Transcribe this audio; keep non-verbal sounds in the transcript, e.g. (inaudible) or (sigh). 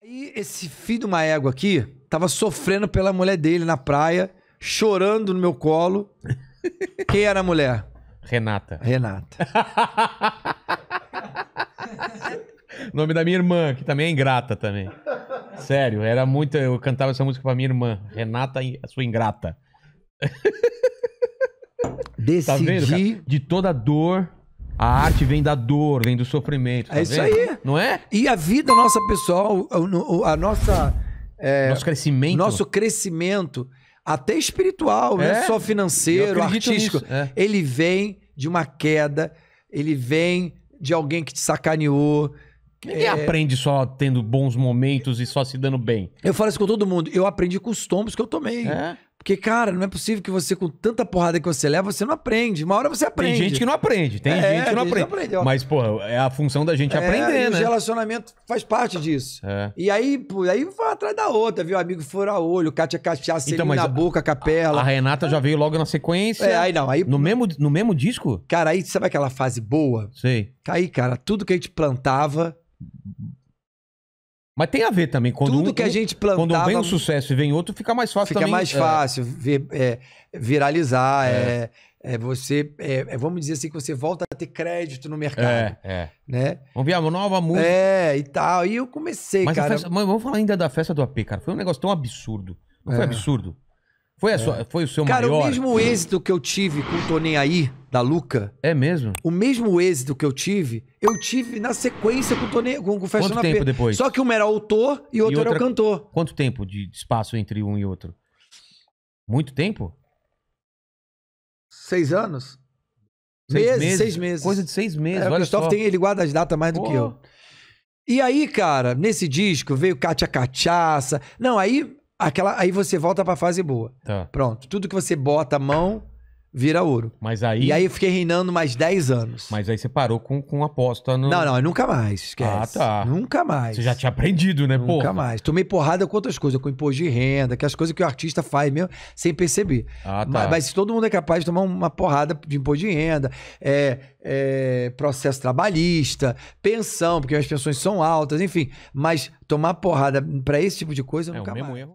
Aí esse filho de uma égua aqui tava sofrendo pela mulher dele na praia, chorando no meu colo. (laughs) Quem era a mulher? Renata. Renata. (laughs) Nome da minha irmã, que também é ingrata também. Sério, era muito. Eu cantava essa música pra minha irmã, Renata, a sua ingrata. Decidi. Tá vendo, De toda a dor, a arte vem da dor, vem do sofrimento. Tá é vendo? isso aí. Não é? E a vida nossa pessoal, a nossa. É, nosso crescimento. Nosso crescimento, até espiritual, é. Né? não é só financeiro, artístico. É. Ele vem de uma queda, ele vem de alguém que te sacaneou. Ninguém é... aprende só tendo bons momentos e só se dando bem. Eu falo isso com todo mundo. Eu aprendi com os tombos que eu tomei. É? Porque, cara, não é possível que você, com tanta porrada que você leva, você não aprende. Uma hora você aprende. Tem gente que não aprende, tem é, gente que não aprende. aprende Mas, pô, é a função da gente é, aprender, né? O relacionamento faz parte disso. É. E aí, pô, aí vai atrás da outra, viu? Amigo fura olho, Kátia cachaça, então, na a, boca, capela. A, Renata já veio logo na sequência. É, aí não. Aí, no, mesmo, no mesmo disco? Cara, aí sabe aquela fase boa? Sei. Aí, cara, tudo que a gente plantava mas tem a ver também. Quando Tudo um, que a gente plantava... Quando vem um sucesso e vem outro, fica mais fácil fica também. Fica mais é. fácil vir, é, viralizar, é. É, é você... É, é, vamos dizer assim que você volta a ter crédito no mercado. É, Né? Vamos ver uma nova música. É, e tal. E eu comecei, mas cara... Festa, mas vamos falar ainda da festa do AP, cara. Foi um negócio tão absurdo. Não foi absurdo? Foi, a sua, é. foi o seu Cara, maior... o mesmo êxito que eu tive com o Tonem Aí, da Luca... É mesmo? O mesmo êxito que eu tive, eu tive na sequência com o Tonem... Com, com o Quanto na tempo P. depois? Só que um era autor e outro e outra... era o cantor. Quanto tempo de espaço entre um e outro? Muito tempo? Seis anos. Seis meses, meses, seis meses. Coisa de seis meses, é, O Cristóvão tem, ele guarda as datas mais do que eu. E aí, cara, nesse disco veio Cátia Cachaça. Não, aí aquela, aí você volta para a fase boa. Tá. Pronto. Tudo que você bota a mão vira ouro. Mas aí. E aí eu fiquei reinando mais 10 anos. Mas aí você parou com, com aposta no. Não, não, nunca mais. Esquece. Ah, tá. Nunca mais. Você já tinha aprendido, né, pô? Nunca mais. Tomei porrada com outras coisas, com imposto de renda, que as coisas que o artista faz mesmo sem perceber. Ah, tá. Mas, todo mundo é capaz de tomar uma porrada de imposto de renda, é, é, processo trabalhista, pensão, porque as pensões são altas, enfim. Mas tomar porrada para esse tipo de coisa, é, nunca o mesmo mais. Erro.